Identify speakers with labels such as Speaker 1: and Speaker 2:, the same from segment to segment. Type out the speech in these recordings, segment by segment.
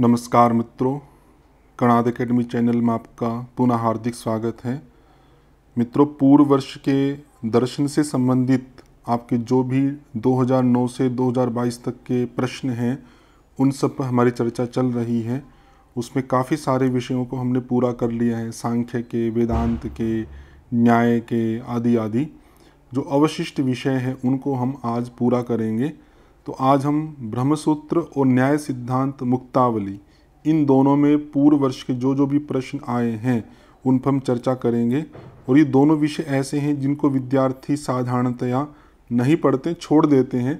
Speaker 1: नमस्कार मित्रों Kanada academy channel में आपका पुनः हार्दिक स्वागत है मित्रों पूर्व वर्ष के दर्शन से संबंधित आपके जो भी 2009 से 2022 तक के प्रश्न हैं उन सब पर हमारी चर्चा चल रही है उसमें काफ़ी सारे विषयों को हमने पूरा कर लिया है सांख्य के वेदांत के न्याय के आदि आदि जो अवशिष्ट विषय हैं उनको हम आज पूरा करेंगे तो आज हम ब्रह्मसूत्र और न्याय सिद्धांत मुक्तावली इन दोनों में पूर्व वर्ष के जो जो भी प्रश्न आए हैं उन पर हम चर्चा करेंगे और ये दोनों विषय ऐसे हैं जिनको विद्यार्थी साधारणतया नहीं पढ़ते छोड़ देते हैं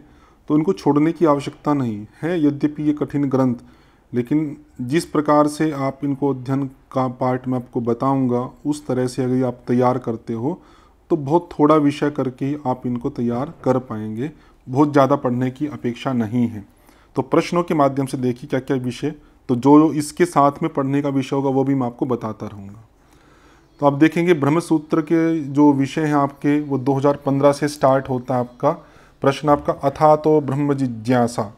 Speaker 1: तो उनको छोड़ने की आवश्यकता नहीं है यद्यपि ये कठिन ग्रंथ लेकिन जिस प्रकार से आप इनको अध्ययन का पार्ट मैं आपको बताऊंगा उस तरह से अगर आप तैयार करते हो तो बहुत थोड़ा विषय करके आप इनको तैयार कर पाएंगे बहुत ज़्यादा पढ़ने की अपेक्षा नहीं है तो प्रश्नों के माध्यम से देखिए क्या क्या विषय तो जो इसके साथ में पढ़ने का विषय होगा वो भी मैं आपको बताता रहूँगा तो आप देखेंगे ब्रह्मसूत्र के जो विषय हैं आपके वो 2015 से स्टार्ट होता है आपका प्रश्न आपका अथा तो ब्रह्म जिज्ञासा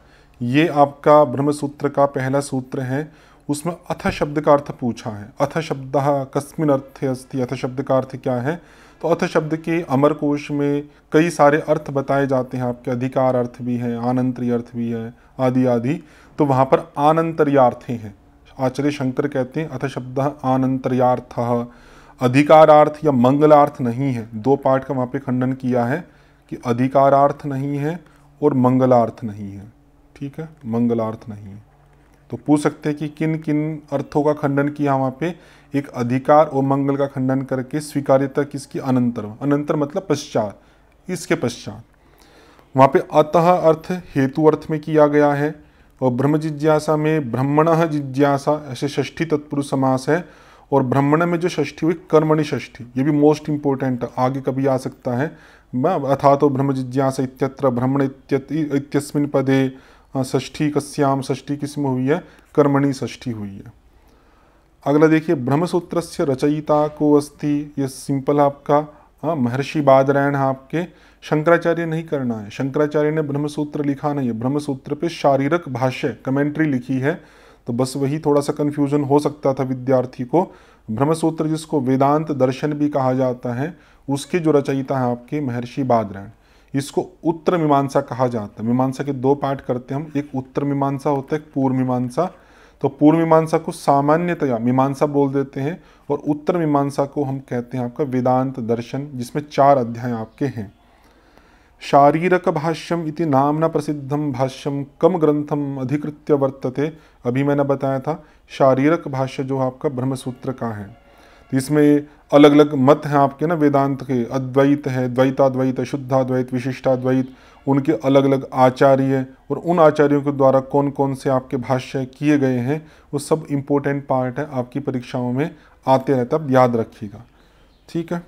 Speaker 1: ये आपका ब्रह्मसूत्र का पहला सूत्र है उसमें अथ शब्द का अर्थ पूछा है अथ शब्द कस्मिन अर्थ अस्थि अथ शब्द का अर्थ क्या है तो अर्थ शब्द के अमरकोश में कई सारे अर्थ बताए जाते हैं आपके अधिकार अर्थ भी हैं आनंतरी अर्थ भी है आदि आदि तो वहाँ पर आनंतर्यार्थी हैं आचार्य शंकर कहते हैं अथ शब्द आनंतर्यार्थ अधिकारार्थ या मंगलार्थ नहीं है दो पार्ट का वहाँ पे खंडन किया है कि अधिकारार्थ नहीं है और मंगलार्थ नहीं है ठीक है मंगलार्थ नहीं है तो पूछ सकते हैं कि किन किन अर्थों का खंडन किया वहाँ पे एक अधिकार और मंगल का खंडन करके स्वीकार्यता किसकी अनंतर अनंतर मतलब पश्चात इसके पश्चात वहाँ पे अतः अर्थ हेतु अर्थ में किया गया है और ब्रह्म जिज्ञासा में ब्रह्मण जिज्ञासा ऐसे षष्ठी तत्पुरुष समास है और ब्रह्मण में जो षष्ठी हुई कर्मणि षष्ठी ये भी मोस्ट इम्पोर्टेंट आगे कभी आ सकता है अथा तो ब्रह्म जिज्ञासा इत्यत्र ब्रह्मण इत्यस्मिन पदे हाँ, षष्ठी कस्याम षष्ठी किस्म हुई है कर्मणि षष्ठी हुई है अगला देखिए ब्रह्मसूत्र से रचयिता को अस्थि ये सिंपल आपका हाँ महर्षि बादरायण है आपके शंकराचार्य नहीं करना है शंकराचार्य ने ब्रह्मसूत्र लिखा नहीं है ब्रह्मसूत्र पे शारीरक भाष्य कमेंट्री लिखी है तो बस वही थोड़ा सा कन्फ्यूजन हो सकता था विद्यार्थी को ब्रह्मसूत्र जिसको वेदांत दर्शन भी कहा जाता है उसके जो रचयिता है आपके महर्षि बादरायण इसको उत्तर मीमांसा कहा जाता है मीमांसा के दो पार्ट करते हैं हम एक उत्तर मीमांसा होता है एक पूर्व मीमांसा तो पूर्व मीमांसा को सामान्यतया मीमांसा बोल देते हैं और उत्तर मीमांसा को हम कहते हैं आपका वेदांत दर्शन जिसमें चार अध्याय आपके हैं शारीरक भाष्यम इति नामना प्रसिद्धम भाष्यम कम ग्रंथम अधिकृत्य वर्तते अभी मैंने बताया था शारीरक भाष्य जो आपका ब्रह्मसूत्र का है तो इसमें अलग अलग मत हैं आपके ना वेदांत के अद्वैत है द्वैताद्वैत शुद्धाद्वैत विशिष्टाद्वैत उनके अलग अलग आचार्य और उन आचार्यों के द्वारा कौन कौन से आपके भाष्य किए गए हैं वो सब इम्पोर्टेंट पार्ट है आपकी परीक्षाओं में आते रहते आप याद रखिएगा ठीक है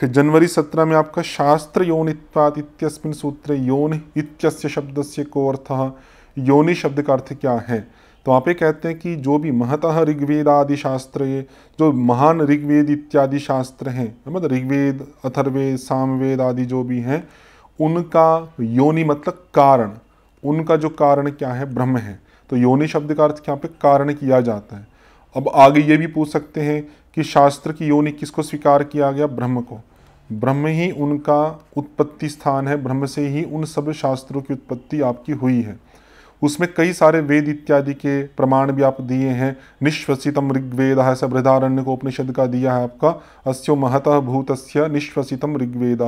Speaker 1: फिर जनवरी सत्रह में आपका शास्त्र यौनित्वात इत्यस्मिन सूत्र यौन इत्यस्य शब्द से को अर्थ योनि शब्द का अर्थ क्या है तो आप ये कहते हैं कि जो भी महतः ऋग्वेद आदि शास्त्र ये जो महान ऋग्वेद इत्यादि शास्त्र हैं मतलब ऋग्वेद अथर्वेद सामवेद आदि जो भी हैं उनका योनि मतलब कारण उनका जो कारण क्या है ब्रह्म है तो योनि शब्द का अर्थ यहाँ पे कारण किया जाता है अब आगे ये भी पूछ सकते हैं कि शास्त्र की योनि किसको स्वीकार किया गया ब्रह्म को ब्रह्म ही उनका उत्पत्ति स्थान है ब्रह्म से ही उन सब शास्त्रों की उत्पत्ति आपकी हुई है उसमें कई सारे वेद इत्यादि के प्रमाण भी आप दिए हैं निश्वसितम ऋग्वेद है सभृदारण्य को उपनिषद का दिया है आपका अस्यो महतः भूतस्य निश्वसितम ऋग्वेद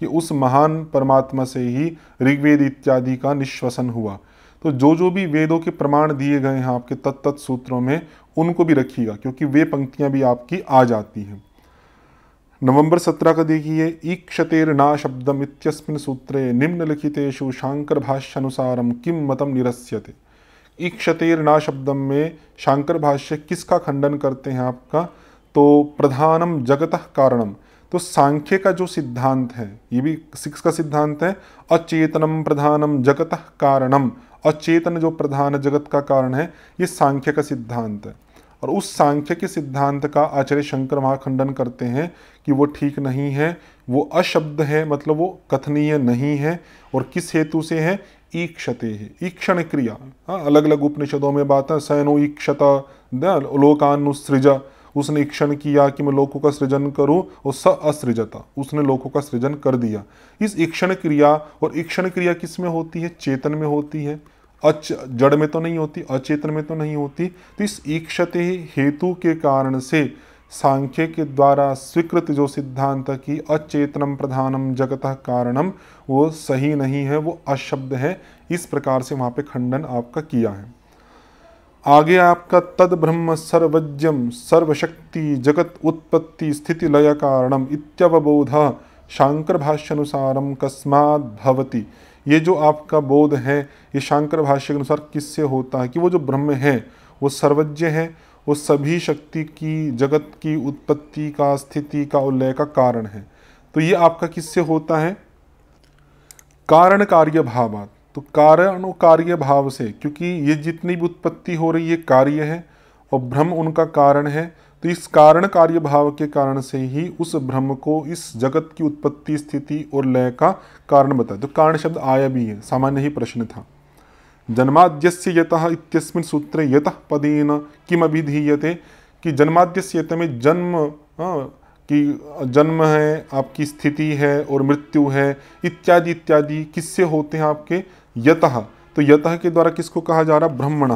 Speaker 1: कि उस महान परमात्मा से ही ऋग्वेद इत्यादि का निश्वसन हुआ तो जो जो भी वेदों के प्रमाण दिए गए हैं आपके तत्त सूत्रों में उनको भी रखिएगा क्योंकि वे पंक्तियाँ भी आपकी आ जाती हैं नवंबर सत्रह का देखिए ईक्षतेर्ना शब्दम इतस्मिन सूत्रे निम्नलिखितेशु शांकर भाष्य अनुसारम किम मतम निरस्यते ईक्षतेर्ना शब्दम में शांकर भाष्य किसका खंडन करते हैं आपका तो प्रधानम जगत कारणम तो सांख्य का जो सिद्धांत है ये भी सिक्स का सिद्धांत है अचेतनम प्रधानम जगत कारणम अचेतन जो प्रधान जगत का कारण है ये सांख्य का सिद्धांत है और उस सांख्य के सिद्धांत का आचार्य शंकर महाखंडन करते हैं कि वो ठीक नहीं है वो अशब्द है मतलब वो कथनीय नहीं है और किस हेतु से है ईक्षते है ईक्षण क्रिया हाँ अलग अलग उपनिषदों में बात है सैनो ईक्षत लोकानुसृजा उसने ईक्षण किया कि मैं लोकों का सृजन करूं और स असृजता उसने लोकों का सृजन कर दिया इस ईक्षण क्रिया और ईक्षण क्रिया किस में होती है चेतन में होती है अच जड़ में तो नहीं होती अचेतन में तो नहीं होती तो इस ईक्षते हेतु के कारण से सांख्य के द्वारा स्वीकृत जो सिद्धांत की अचेतनम प्रधानम जगत कारणम वो सही नहीं है वो अशब्द है इस प्रकार से वहाँ पे खंडन आपका किया है आगे आपका तद ब्रह्म सर्वज्ञम सर्वशक्ति जगत उत्पत्ति स्थिति लय कारणम इत्यवबोध शांकर भाष्य अनुसारम कस्मात् भवती ये जो आपका बोध है ये शांकर भाष्य के अनुसार किससे होता है कि वो जो ब्रह्म है वो सर्वज्ञ है वो सभी शक्ति की जगत की उत्पत्ति का स्थिति का और लय का कारण है तो ये आपका किससे होता है कारण कार्य भाव तो कारण और कार्य भाव से क्योंकि ये जितनी भी उत्पत्ति हो रही है कार्य है और भ्रम उनका कारण है तो इस कारण कार्य भाव के कारण से ही उस ब्रह्म को इस जगत की उत्पत्ति स्थिति और लय का कारण बताया तो कारण शब्द आया भी है सामान्य ही प्रश्न था जन्माद्यस्य यतः इतस्मिन सूत्रे यतः पदेन किम अभिधीयते कि जन्माद्यस्य यत में जन्म की कि जन्म है आपकी स्थिति है और मृत्यु है इत्यादि इत्यादि किससे होते हैं आपके यतः तो यतः के द्वारा किसको कहा जा रहा ब्रह्मण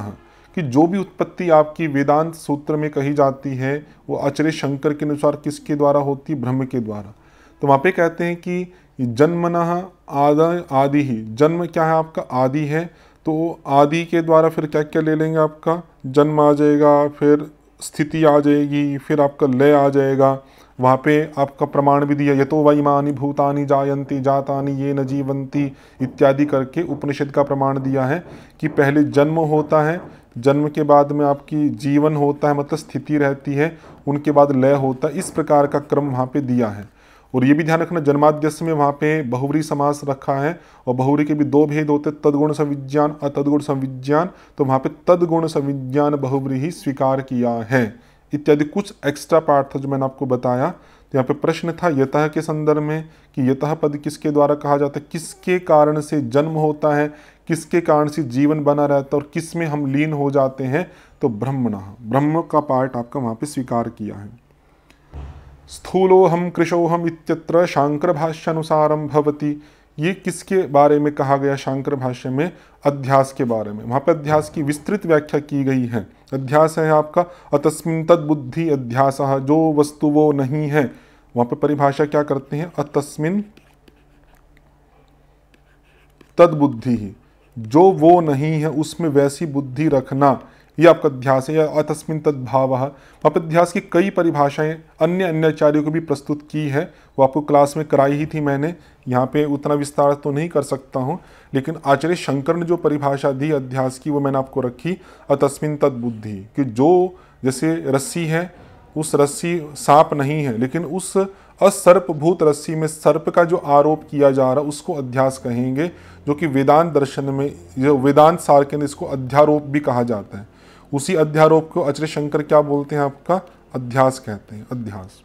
Speaker 1: कि जो भी उत्पत्ति आपकी वेदांत सूत्र में कही जाती है वो आचार्य शंकर के अनुसार किसके द्वारा होती है ब्रह्म के द्वारा तो वहाँ पे कहते हैं कि जन्मन आद आदि ही जन्म क्या है आपका आदि है तो आदि के द्वारा फिर क्या क्या ले लेंगे आपका जन्म आ जाएगा फिर स्थिति आ जाएगी फिर आपका लय आ जाएगा वहाँ पे आपका प्रमाण भी दिया यथो वैमानी भूतानी जायंती जातानी ये न जीवंती इत्यादि करके उपनिषद का प्रमाण दिया है कि पहले जन्म होता है जन्म के बाद में आपकी जीवन होता है मतलब स्थिति रहती है उनके बाद लय होता है इस प्रकार का क्रम वहाँ पे दिया है और ये भी ध्यान रखना जन्माद्यस्य में वहाँ पे बहुवरी समास रखा है और बहुवरी के भी दो भेद होते हैं तदगुण संविज्ञान अतदगुण संविज्ञान तो वहाँ पे तदगुण संविज्ञान बहुवरी ही स्वीकार किया है इत्यादि कुछ एक्स्ट्रा पार्ट था जो मैंने आपको बताया तो यहाँ पे प्रश्न था यतः के संदर्भ में कि यतः पद किसके द्वारा कहा जाता है किसके कारण से जन्म होता है किसके कारण से जीवन बना रहता है और किस में हम लीन हो जाते हैं तो ब्रह्मण ब्रह्म का पार्ट आपका वहाँ पे स्वीकार किया है स्थूलोहम कृशोहम इत्यत्र शांकर भाष्य अनुसारम भवती ये किसके बारे में कहा गया शांकर भाष्य में अध्यास के बारे में वहाँ पर अध्यास की विस्तृत व्याख्या की गई है अध्यास है आपका अतस्मिन तद्बुद्धि अध्यास जो वस्तु वो नहीं है वहाँ पर परिभाषा क्या करते हैं अतस्मिन तद्बुद्धि ही जो वो नहीं है उसमें वैसी बुद्धि रखना ये आपका ध्यास है या अतस्मिन तद्भाव वहाँ पर की कई परिभाषाएं अन्य अन्य आचार्यों को भी प्रस्तुत की है वो आपको क्लास में कराई ही थी मैंने यहाँ पे उतना विस्तार तो नहीं कर सकता हूँ लेकिन आचार्य शंकर ने जो परिभाषा दी अध्यास की वो मैंने आपको रखी अतस्मिन तद्बुद्धि कि जो जैसे रस्सी है उस रस्सी सांप नहीं है लेकिन उस भूत रस्सी में सर्प का जो आरोप किया जा रहा है उसको अध्यास कहेंगे जो कि वेदांत दर्शन में जो वेदांत सार के इसको अध्यारोप भी कहा जाता है उसी अध्यारोप को अचरे शंकर क्या बोलते हैं आपका अध्यास कहते हैं अध्यास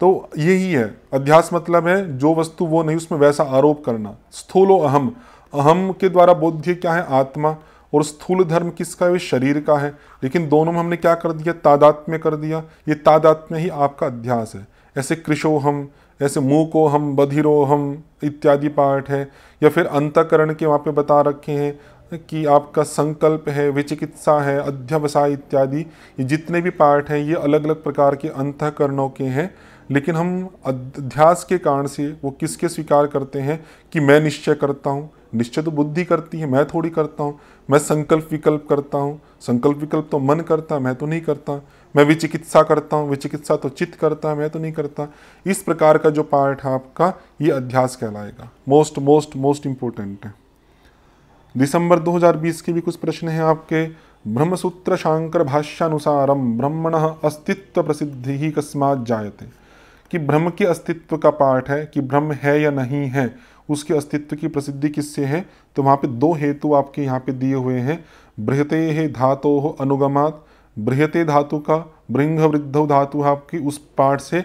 Speaker 1: तो यही है अध्यास मतलब है जो वस्तु वो नहीं उसमें वैसा आरोप करना स्थूलो अहम अहम के द्वारा बोध्य क्या है आत्मा और स्थूल धर्म किसका है शरीर का है लेकिन दोनों में हमने क्या कर दिया तादात्म्य कर दिया ये तादात्म्य ही आपका अध्यास है ऐसे कृषो हम ऐसे मुँह को हम बधिरो हम इत्यादि पाठ है या फिर अंतकरण के वहाँ पे बता रखे हैं कि आपका संकल्प है विचिकित्सा है अध्यवसाय इत्यादि ये जितने भी पाठ हैं ये अलग अलग प्रकार के अंतकरणों के हैं लेकिन हम अध्यास के कारण से वो किसके स्वीकार करते हैं कि मैं निश्चय करता हूँ निश्चय तो बुद्धि करती है मैं थोड़ी करता हूँ मैं संकल्प विकल्प करता हूँ संकल्प विकल्प तो मन करता मैं तो नहीं करता मैं विचिकित्सा करता हूँ विचिकित्सा तो चित्त करता है मैं तो नहीं करता इस प्रकार का जो पार्ट है आपका ये अध्यास कहलाएगा मोस्ट मोस्ट मोस्ट इम्पोर्टेंट है दिसंबर 2020 के भी कुछ प्रश्न हैं आपके ब्रह्मसूत्र शांकर भाष्यानुसारम ब्रह्मण अस्तित्व प्रसिद्धि ही कस्मात जायते कि ब्रह्म के अस्तित्व का पाठ है कि ब्रह्म है या नहीं है उसके अस्तित्व की प्रसिद्धि किससे है तो वहाँ पे दो हेतु आपके यहाँ पे दिए हुए हैं बृहते है धातो अनुगमात बृहते धातु का बृंग वृद्ध धातु आपकी उस पाठ से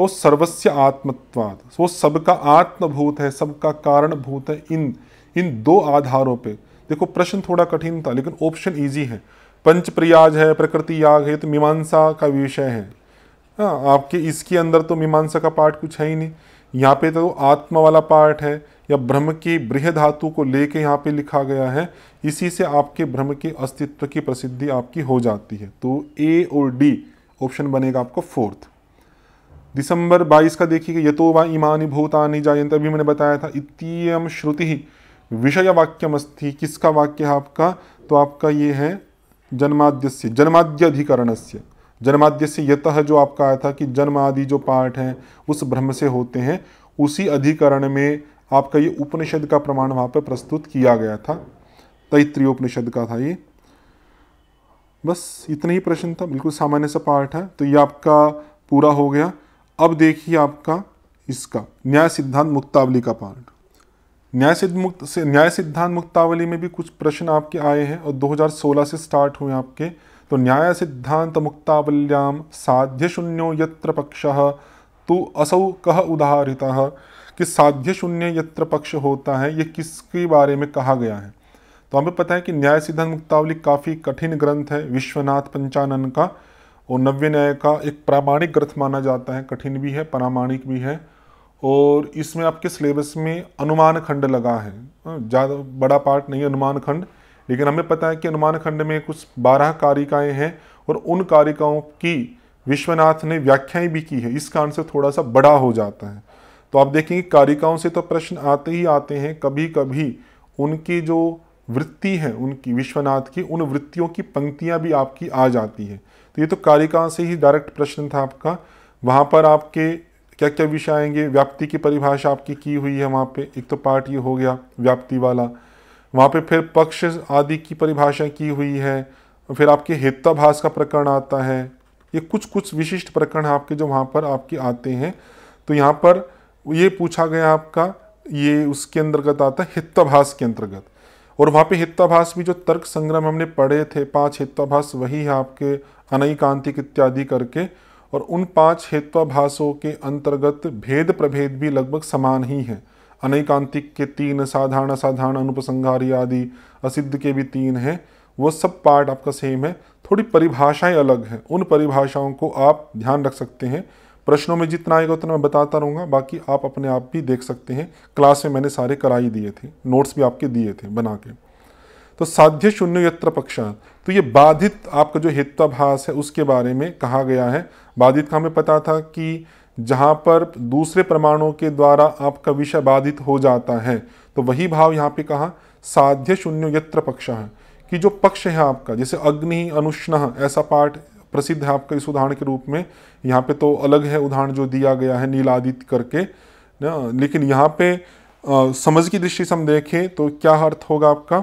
Speaker 1: वो सर्वस्य आत्मत्वाद वो सबका आत्मभूत है सबका कारण भूत है इन इन दो आधारों पे देखो प्रश्न थोड़ा कठिन था लेकिन ऑप्शन इजी है पंच प्रयाज है प्रकृति याग है तो मीमांसा का विषय है हाँ, आपके इसके अंदर तो मीमांसा का पार्ट कुछ है ही नहीं यहाँ पे तो आत्मा वाला पार्ट है या ब्रह्म के बृहधातु को लेके यहाँ पे लिखा गया है इसी से आपके ब्रह्म के अस्तित्व की प्रसिद्धि आपकी हो जाती है तो ए और डी ऑप्शन बनेगा आपको फोर्थ दिसंबर 22 का देखिए यतो व इमानी भूतानी जायंत अभी मैंने बताया था इतम श्रुति विषय वाक्यमस्थि किसका वाक्य है आपका तो आपका ये है जन्माद्य से जन्माद्यधिकरण से जन्माद्य से यत जो आपका आया था कि जन्म आदि जो पाठ हैं उस ब्रह्म से होते हैं उसी अधिकरण में आपका ये उपनिषद का प्रमाण वहां पर प्रस्तुत किया गया था तैत्रीय उपनिषद का था ये बस इतना ही प्रश्न था बिल्कुल सामान्य सा पाठ है तो ये आपका पूरा हो गया अब देखिए आपका इसका न्याय सिद्धांत मुक्तावली का पाठ न्याय सिद्ध मुक्त न्याय सिद्धांत मुक्तावली में भी कुछ प्रश्न आपके आए हैं और 2016 से स्टार्ट हुए आपके तो न्याय सिद्धांत मुक्तावल्याम साध्य शून्यो यत्र पक्ष तो असौ कह उदाहरिता कि साध्य शून्य यत्र पक्ष होता है ये किसके बारे में कहा गया है तो हमें पता है कि न्याय सिद्धांत मुक्तावली काफ़ी कठिन ग्रंथ है विश्वनाथ पंचानन का और नव्य न्याय का एक प्रामाणिक ग्रंथ माना जाता है कठिन भी है प्रामाणिक भी है और इसमें आपके सिलेबस में अनुमान खंड लगा है ज़्यादा बड़ा पार्ट नहीं अनुमान खंड लेकिन हमें पता है कि अनुमान खंड में कुछ बारह कारिकाएँ हैं और उन कारिकाओं की विश्वनाथ ने व्याख्याएं भी की है इस कारण से थोड़ा सा बड़ा हो जाता है तो आप देखेंगे कारिकाओं से तो प्रश्न आते ही आते हैं कभी कभी उनकी जो वृत्ति है उनकी विश्वनाथ की उन वृत्तियों की पंक्तियां भी आपकी आ जाती है तो ये तो कारिकाओं से ही डायरेक्ट प्रश्न था आपका वहाँ पर आपके क्या क्या विषय आएंगे व्याप्ति की परिभाषा आपकी की हुई है वहाँ पे एक तो पार्ट ये हो गया व्याप्ति वाला वहाँ पे फिर पक्ष आदि की परिभाषा की हुई है फिर आपके हेत्ताभास का प्रकरण आता है ये कुछ कुछ विशिष्ट प्रकरण आपके जो वहाँ पर आपके आते हैं तो यहाँ पर ये पूछा गया आपका ये उसके अंतर्गत आता है हित्ताभास के अंतर्गत और वहाँ पे हित्ताभास भी जो तर्क संग्रह हमने पढ़े थे पांच हित्ताभास वही है आपके अनैकांतिक इत्यादि करके और उन पांच हित्ताभासों के अंतर्गत भेद प्रभेद भी लगभग समान ही है अनैकांतिक के तीन साधारण साधारण अनुपसंहारी आदि असिद्ध के भी तीन हैं वो सब पार्ट आपका सेम है थोड़ी परिभाषाएं अलग हैं उन परिभाषाओं को आप ध्यान रख सकते हैं प्रश्नों में जितना आएगा उतना मैं बताता रहूँगा बाकी आप अपने आप भी देख सकते हैं क्लास में मैंने सारे करा ही दिए थे नोट्स भी आपके दिए थे बना के तो साध्य शून्य यत्र पक्षा तो ये बाधित आपका जो हिताभास है उसके बारे में कहा गया है बाधित का हमें पता था कि जहाँ पर दूसरे प्रमाणों के द्वारा आपका विषय बाधित हो जाता है तो वही भाव यहाँ पे कहा साध्य शून्य यत्र पक्ष है कि जो पक्ष है आपका जैसे अग्नि अनुष्ण ऐसा पाठ प्रसिद्ध है आपका इस उदाहरण के रूप में यहाँ पे तो अलग है उदाहरण जो दिया गया है आदित्य करके ना लेकिन यहाँ पे आ, समझ की दृष्टि से हम देखें तो क्या अर्थ होगा आपका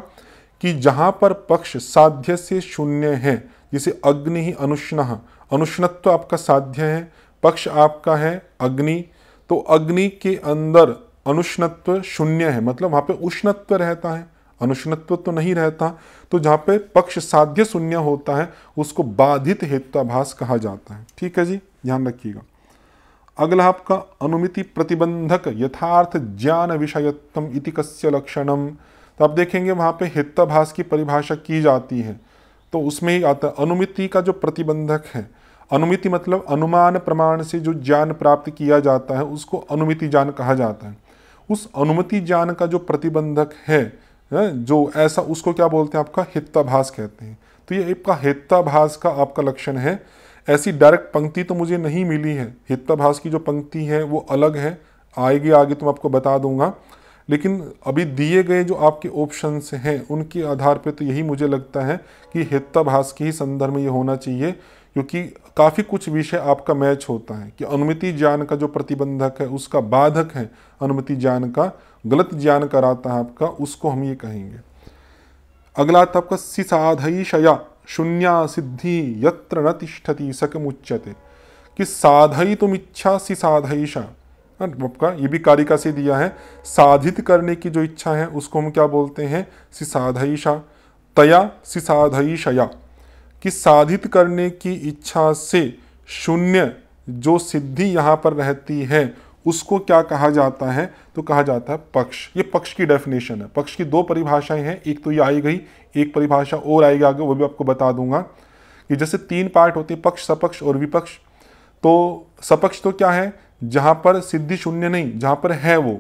Speaker 1: कि जहाँ पर पक्ष साध्य से शून्य है जिसे अग्नि ही अनुष्ण अनुष्णत्व तो आपका साध्य है पक्ष आपका है अग्नि तो अग्नि के अंदर अनुष्णत्व शून्य है मतलब वहाँ पे उष्णत्व रहता है अनुष्णत्व तो नहीं रहता तो जहाँ पे पक्ष साध्य शून्य होता है उसको बाधित हेतुताभास कहा जाता है ठीक है जी ध्यान रखिएगा अगला आपका अनुमिति प्रतिबंधक यथार्थ ज्ञान विषयत्म इति कस्य लक्षणम तो आप देखेंगे वहाँ पे हित्ताभास की परिभाषा की जाती है तो उसमें ही आता है अनुमिति का जो प्रतिबंधक है अनुमिति मतलब अनुमान प्रमाण से जो ज्ञान प्राप्त किया जाता है उसको अनुमिति ज्ञान कहा जाता है उस अनुमति ज्ञान का जो प्रतिबंधक है जो ऐसा उसको क्या बोलते हैं आपका हित्ताभास कहते हैं तो ये आपका हित्ताभास का आपका लक्षण है ऐसी डायरेक्ट पंक्ति तो मुझे नहीं मिली है हित्ताभास की जो पंक्ति है वो अलग है आएगी आगे तो मैं आपको बता दूंगा लेकिन अभी दिए गए जो आपके ऑप्शन हैं उनके आधार पर तो यही मुझे लगता है कि हित्ताभास के ही संदर्भ में ये होना चाहिए क्योंकि काफ़ी कुछ विषय आपका मैच होता है कि अनुमिति ज्ञान का जो प्रतिबंधक है उसका बाधक है अनुमिति ज्ञान का गलत ज्ञान कराता है आपका उसको हम ये कहेंगे अगला था आपका सिसाधयिशया शून्या सिद्धि यत्र न तिष्ठति उच्चते कि साधई तुम इच्छा सिसाधयिशा हाँ, आपका ये भी कारिका से दिया है साधित करने की जो इच्छा है उसको हम क्या बोलते हैं सिसाधयिशा तया सिसाधयिशया कि साधित करने की इच्छा से शून्य जो सिद्धि यहाँ पर रहती है उसको क्या कहा जाता है तो कहा जाता है पक्ष ये पक्ष की डेफिनेशन है पक्ष की दो परिभाषाएं हैं एक तो ये आई गई एक परिभाषा और आएगी आगे वो भी आपको बता दूंगा कि जैसे तीन पार्ट होते हैं पक्ष सपक्ष और विपक्ष तो सपक्ष तो क्या है जहाँ पर सिद्धि शून्य नहीं जहाँ पर है वो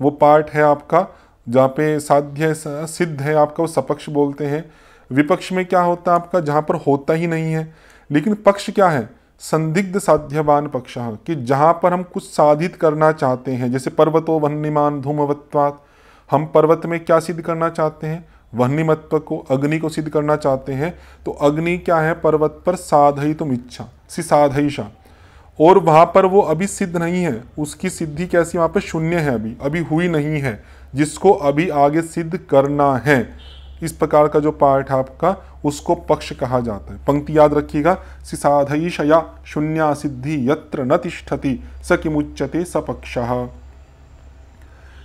Speaker 1: वो पार्ट है आपका जहाँ पे साध्य सिद्ध है आपका वो सपक्ष बोलते हैं विपक्ष में क्या होता है आपका जहाँ पर होता ही नहीं है लेकिन पक्ष क्या है संदिग्ध साध्यवान पक्ष कि जहाँ पर हम कुछ साधित करना चाहते हैं जैसे पर्वतो वहनिमान धूमवत्वात हम पर्वत में क्या सिद्ध करना चाहते हैं वहनिमत्व को अग्नि को सिद्ध करना चाहते हैं तो अग्नि क्या है पर्वत पर साधई तुम इच्छा सी साधईशा और वहाँ पर वो अभी सिद्ध नहीं है उसकी सिद्धि कैसी वहाँ पर शून्य है अभी अभी हुई नहीं है जिसको अभी आगे सिद्ध करना है इस प्रकार का जो पार्ट है आपका उसको पक्ष कहा जाता है पंक्ति याद रखिएगा सिसाधईशया शून्या सिद्धि यत्र न तिष्ठति स किमुच्यते स पक्ष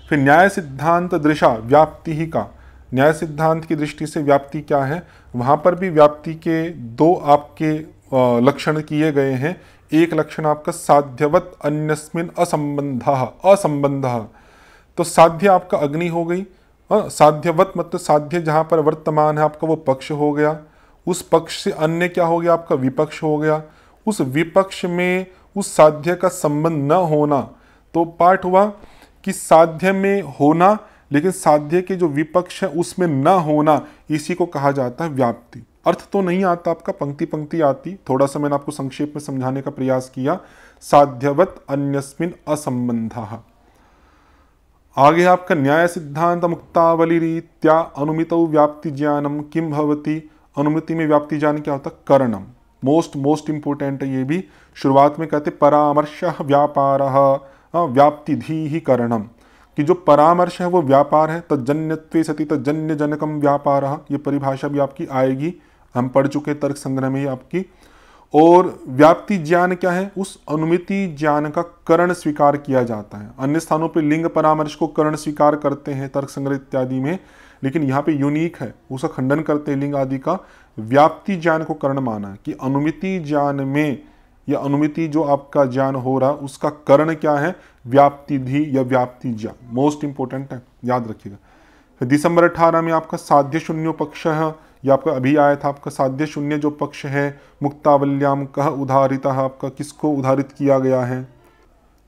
Speaker 1: फिर न्याय सिद्धांत दृशा व्याप्ति ही का न्याय सिद्धांत की दृष्टि से व्याप्ति क्या है वहाँ पर भी व्याप्ति के दो आपके लक्षण किए गए हैं एक लक्षण आपका साध्यवत अन्यस्मिन असंबंध असंबंध तो साध्य आपका अग्नि हो गई और हाँ, साध्यवत मतलब साध्य जहाँ पर वर्तमान है आपका वो पक्ष हो गया उस पक्ष से अन्य क्या हो गया आपका विपक्ष हो गया उस विपक्ष में उस साध्य का संबंध न होना तो पाठ हुआ कि साध्य में होना लेकिन साध्य के जो विपक्ष है उसमें न होना इसी को कहा जाता है व्याप्ति अर्थ तो नहीं आता आपका पंक्ति पंक्ति आती थोड़ा सा मैंने आपको संक्षेप में समझाने का प्रयास किया साध्यवत अन्यस्मिन असंबंधा आगे आपका न्याय सिद्धांत मुक्तावली रीत्या अनुमित व्याप्ति ज्ञानम किम भवती अनुमिति में व्याप्ति ज्ञान क्या होता है करणम मोस्ट मोस्ट इंपोर्टेंट ये भी शुरुआत में कहते परामर्श व्यापार हाँ, व्याप्ति धी ही करणम कि जो परामर्श है वो व्यापार है तजन्यत्व सती तजन्य जनकम व्यापार ये परिभाषा भी आपकी आएगी हम पढ़ चुके तर्क संग्रह में ही आपकी और व्याप्ति ज्ञान क्या है उस अनुमिति ज्ञान का करण स्वीकार किया जाता है अन्य स्थानों पर लिंग परामर्श को करण स्वीकार करते हैं तर्क संग्रह इत्यादि में लेकिन यहाँ पे यूनिक है उसका खंडन करते हैं लिंग आदि का व्याप्ति ज्ञान को करण माना कि अनुमिति ज्ञान में या अनुमिति जो आपका ज्ञान हो रहा उसका करण क्या है व्याप्ति धी या व्याप्ति ज्ञान मोस्ट इंपॉर्टेंट है याद रखिएगा दिसंबर अठारह में आपका साध्य पक्ष है या आपका अभी आया था आपका साध्य शून्य जो पक्ष है मुक्तावल्याम कह उधारिता आपका किसको उधारित किया गया है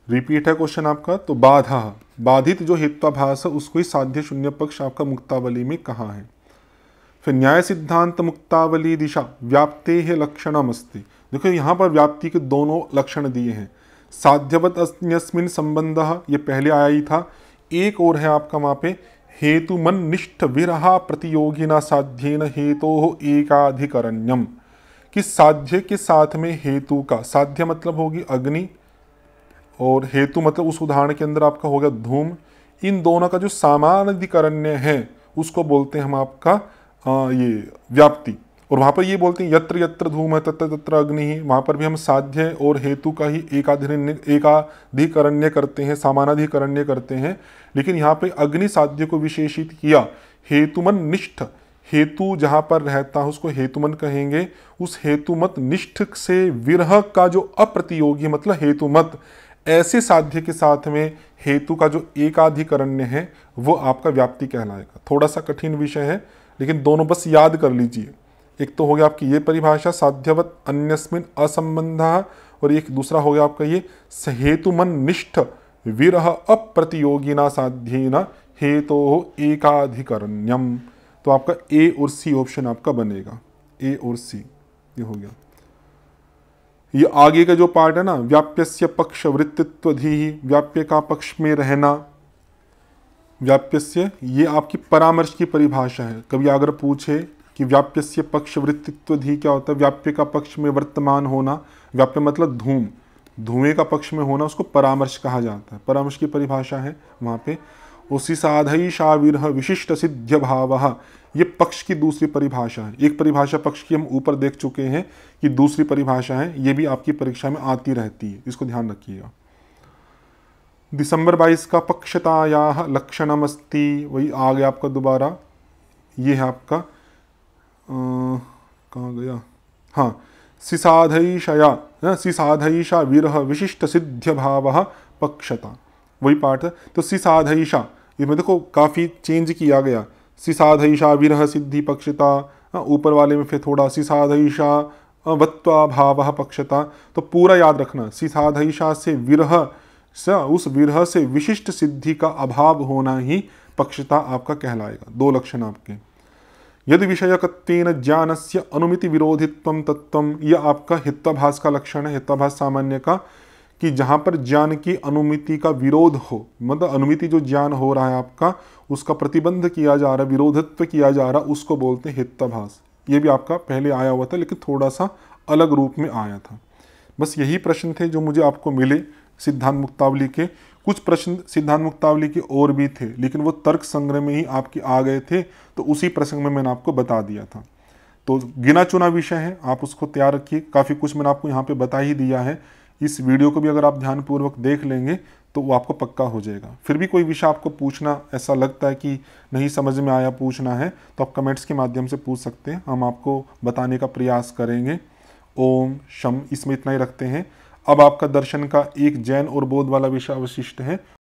Speaker 1: रिपीट है क्वेश्चन आपका तो बाधा बाधित जो हित्वाभास है उसको ही साध्य शून्य पक्ष आपका मुक्तावली में कहाँ है फिर न्याय सिद्धांत मुक्तावली दिशा व्याप्ते है लक्षणम देखो यहाँ पर व्याप्ति के दोनों लक्षण दिए हैं साध्यवत अस्मिन संबंध ये पहले आया ही था एक और है आपका वहाँ पे हेतु निष्ठ विरहा प्रतियोगिना साध्येन हेतो एकाधिकरण्यम कि साध्य के साथ में हेतु का साध्य मतलब होगी अग्नि और हेतु मतलब उस उदाहरण के अंदर आपका होगा धूम इन दोनों का जो सामान अधिकरण्य है उसको बोलते हैं हम आपका आ, ये व्याप्ति और वहाँ पर ये बोलते हैं यत्र यत्र धूम है तत्र तत्र अग्नि ही वहाँ पर भी हम साध्य और हेतु का ही एकाधिन एकाधिकरण्य करते हैं सामानाधिकरण्य करते हैं लेकिन यहाँ पे अग्नि साध्य को विशेषित किया हेतुमन निष्ठ हेतु जहाँ पर रहता है उसको हेतुमन कहेंगे उस हेतुमत निष्ठ से विरह का जो अप्रतियोगी मतलब हेतुमत ऐसे साध्य के साथ में हेतु का जो एकाधिकरण्य है वो आपका व्याप्ति कहलाएगा थोड़ा सा कठिन विषय है लेकिन दोनों बस याद कर लीजिए एक तो हो गया आपकी ये परिभाषा साध्यवत अन्यस्मिन असंबंध और एक दूसरा हो गया आपका ये सहेतुमन निष्ठ विरह अप्रतियोगिना साध्यना हेतो एकाधिकरण्यम तो आपका ए और सी ऑप्शन आपका बनेगा ए और सी ये हो गया ये आगे का जो पार्ट है ना व्याप्य पक्ष वृत्तित्व व्याप्य का पक्ष में रहना व्याप्य ये आपकी परामर्श की परिभाषा है कभी अगर पूछे कि व्याप्य से पक्ष वृत्तित्व ही क्या होता है व्याप्य का पक्ष में वर्तमान होना व्याप्य मतलब धूम धुएं का पक्ष में होना उसको परामर्श कहा जाता है परामर्श की परिभाषा है वहाँ पे उसी साधई शावीर विशिष्ट सिद्ध भाव ये पक्ष की दूसरी परिभाषा है एक परिभाषा पक्ष की हम ऊपर देख चुके हैं कि दूसरी परिभाषा है ये भी आपकी परीक्षा में आती रहती है इसको ध्यान रखिएगा दिसंबर 22 का पक्षताया लक्षणमस्ती वही आ गया आपका दोबारा ये है आपका कहाँ गया हाँ सिसाधईशया सिसाधईशा विरह विशिष्ट सिद्ध भाव पक्षता वही पाठ है तो ये इसमें देखो काफ़ी चेंज किया गया सिसाधईशा विरह सिद्धि पक्षता ऊपर वाले में फिर थोड़ा सिसाधईशा वत्वा भाव पक्षता तो पूरा याद रखना सिसाधईशा से विरह स उस विरह से विशिष्ट सिद्धि का अभाव होना ही पक्षता आपका कहलाएगा दो लक्षण आपके यदि विषयकत्वेन ज्ञान से अनुमिति विरोधित्व तत्व यह आपका हिताभास का लक्षण है हिताभास सामान्य का कि जहां पर ज्ञान की अनुमिति का विरोध हो मतलब अनुमिति जो ज्ञान हो रहा है आपका उसका प्रतिबंध किया जा रहा है विरोधित्व किया जा रहा उसको बोलते हैं हिताभास ये भी आपका पहले आया हुआ था लेकिन थोड़ा सा अलग रूप में आया था बस यही प्रश्न थे जो मुझे आपको मिले सिद्धांत मुक्तावली के कुछ प्रश्न सिद्धांत मुक्तावली के और भी थे लेकिन वो तर्क संग्रह में ही आपके आ गए थे तो उसी प्रसंग में मैंने आपको बता दिया था तो गिना चुना विषय है आप उसको तैयार रखिए काफ़ी कुछ मैंने आपको यहाँ पे बता ही दिया है इस वीडियो को भी अगर आप ध्यानपूर्वक देख लेंगे तो वो आपको पक्का हो जाएगा फिर भी कोई विषय आपको पूछना ऐसा लगता है कि नहीं समझ में आया पूछना है तो आप कमेंट्स के माध्यम से पूछ सकते हैं हम आपको बताने का प्रयास करेंगे ओम शम इसमें इतना ही रखते हैं अब आपका दर्शन का एक जैन और बौद्ध वाला विषय अवशिष्ट है